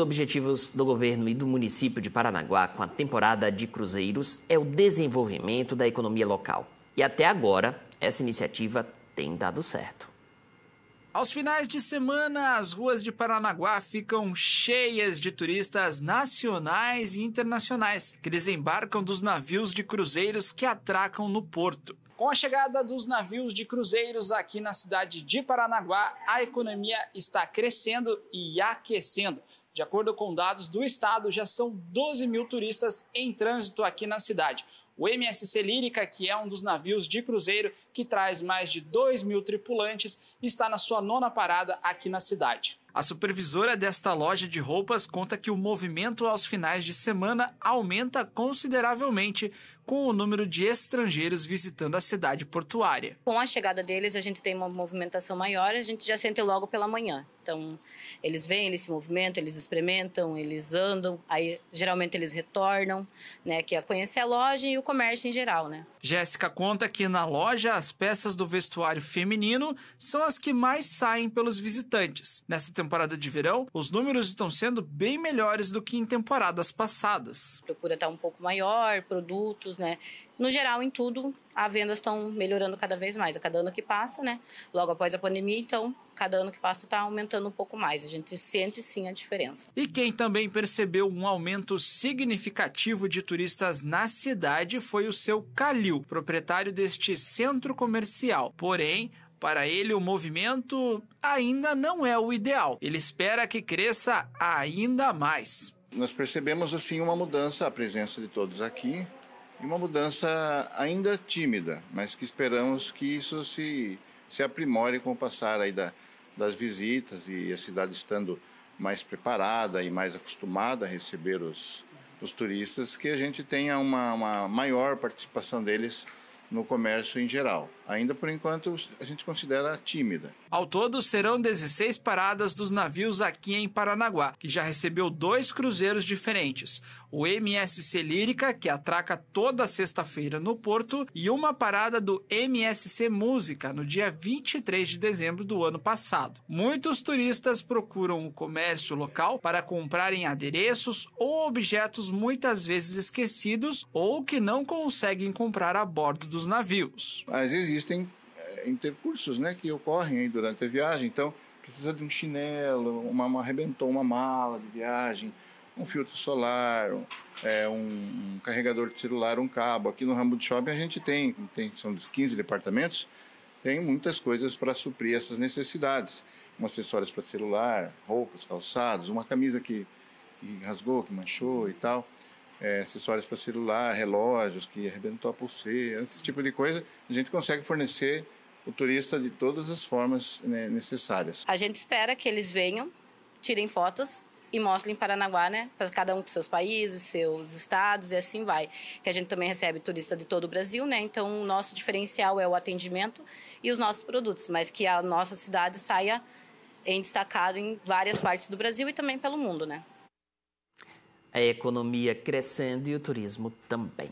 Os objetivos do governo e do município de Paranaguá com a temporada de cruzeiros é o desenvolvimento da economia local. E até agora, essa iniciativa tem dado certo. Aos finais de semana, as ruas de Paranaguá ficam cheias de turistas nacionais e internacionais que desembarcam dos navios de cruzeiros que atracam no porto. Com a chegada dos navios de cruzeiros aqui na cidade de Paranaguá, a economia está crescendo e aquecendo. De acordo com dados do estado, já são 12 mil turistas em trânsito aqui na cidade. O MSC Lírica, que é um dos navios de cruzeiro que traz mais de 2 mil tripulantes, está na sua nona parada aqui na cidade. A supervisora desta loja de roupas conta que o movimento aos finais de semana aumenta consideravelmente, com o número de estrangeiros visitando a cidade portuária. Com a chegada deles, a gente tem uma movimentação maior, a gente já sente logo pela manhã. Então, eles vêm, eles se movimentam, eles experimentam, eles andam, aí geralmente eles retornam, né, que é conhecer a loja e o comércio em geral, né? Jéssica conta que na loja as peças do vestuário feminino são as que mais saem pelos visitantes. Nesta temporada de verão, os números estão sendo bem melhores do que em temporadas passadas. Procura estar tá um pouco maior, produtos, né? No geral, em tudo, as vendas estão melhorando cada vez mais. A cada ano que passa, né? Logo após a pandemia, então, cada ano que passa está aumentando um pouco mais. A gente sente sim a diferença. E quem também percebeu um aumento significativo de turistas na cidade foi o seu Calil, proprietário deste centro comercial. Porém, para ele, o movimento ainda não é o ideal. Ele espera que cresça ainda mais. Nós percebemos assim uma mudança, a presença de todos aqui, e uma mudança ainda tímida, mas que esperamos que isso se, se aprimore com o passar aí da, das visitas e a cidade estando mais preparada e mais acostumada a receber os, os turistas, que a gente tenha uma, uma maior participação deles no comércio em geral. Ainda por enquanto a gente considera tímida. Ao todo, serão 16 paradas dos navios aqui em Paranaguá, que já recebeu dois cruzeiros diferentes: o MSC Lírica, que atraca toda sexta-feira no porto, e uma parada do MSC Música, no dia 23 de dezembro do ano passado. Muitos turistas procuram o comércio local para comprarem adereços ou objetos muitas vezes esquecidos ou que não conseguem comprar a bordo dos dos navios. Mas existem eh, intercursos né, que ocorrem durante a viagem, então precisa de um chinelo, uma, uma arrebentou uma mala de viagem, um filtro solar, um, é, um, um, carregador de celular, um cabo. Aqui no Rambo de Shopping a gente tem, tem são 15 departamentos, tem muitas coisas para suprir essas necessidades. Um acessórios para celular, roupas, calçados, uma camisa que, que rasgou, que manchou e tal é, acessórios para celular, relógios, que arrebentou a pulseira, esse tipo de coisa, a gente consegue fornecer o turista de todas as formas né, necessárias. A gente espera que eles venham, tirem fotos e mostrem Paranaguá, né? Para cada um com seus países, seus estados e assim vai. Que a gente também recebe turista de todo o Brasil, né? Então, o nosso diferencial é o atendimento e os nossos produtos, mas que a nossa cidade saia em destacado em várias partes do Brasil e também pelo mundo, né? a economia crescendo e o turismo também.